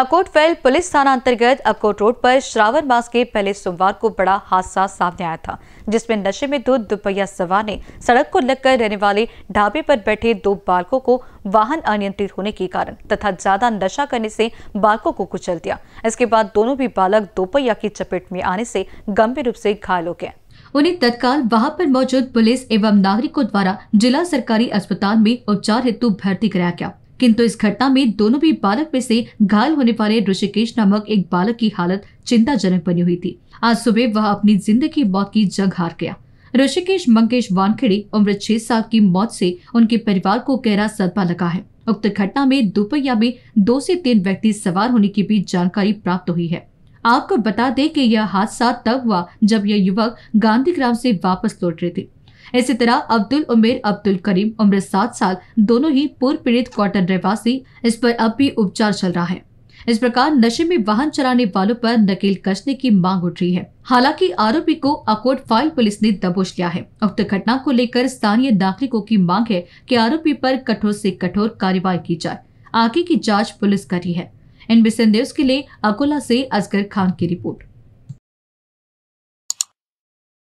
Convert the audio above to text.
अकोट फैल पुलिस थाना अंतर्गत अकोट रोड पर श्रावण मास के पहले सोमवार को बड़ा हादसा सामने आया था जिसमें नशे में दो दुपहिया सवार ने सड़क को लगकर रहने वाले ढाबे पर बैठे दो बालकों को वाहन अनियंत्रित होने के कारण तथा ज्यादा नशा करने से बालकों को कुचल दिया इसके बाद दोनों भी बालक दोपहिया की चपेट में आने से गंभीर रूप से घायल हो गए उन्हें तत्काल वहां पर मौजूद पुलिस एवं नागरिकों द्वारा जिला सरकारी अस्पताल में उपचार हेतु भर्ती कराया गया किंतु इस घटना में दोनों भी बालक में से घायल होने वाले ऋषिकेश नामक एक बालक की हालत चिंताजनक बनी हुई थी आज सुबह वह अपनी जिंदगी मौत की जग हार गया ऋषिकेश मंकेश वानखेड़े उम्र छह साल की मौत से उनके परिवार को गहरा सदमा लगा है उक्त घटना में दोपहिया में दो से तीन व्यक्ति सवार होने की भी जानकारी प्राप्त हुई है आपको बता दें कि यह हादसा तब हुआ जब यह युवक गांधीग्राम से वापस लौट रहे थे इसी तरह अब्दुल उमेर अब्दुल करीम उम्र सात साल दोनों ही पूर्व पीड़ित क्वार्टर निवासी इस पर अब भी उपचार चल रहा है इस प्रकार नशे में वाहन चलाने वालों पर नकेल कसने की मांग उठ रही है हालांकि आरोपी को अकोट फाइल पुलिस ने दबोच लिया है उक्त घटना को लेकर स्थानीय नागरिकों की मांग है कि आरोपी पर कठोर से कठोर कार्रवाई की जाए आगे की जांच पुलिस कर रही है इन मिस के लिए अकोला से असगर खान की रिपोर्ट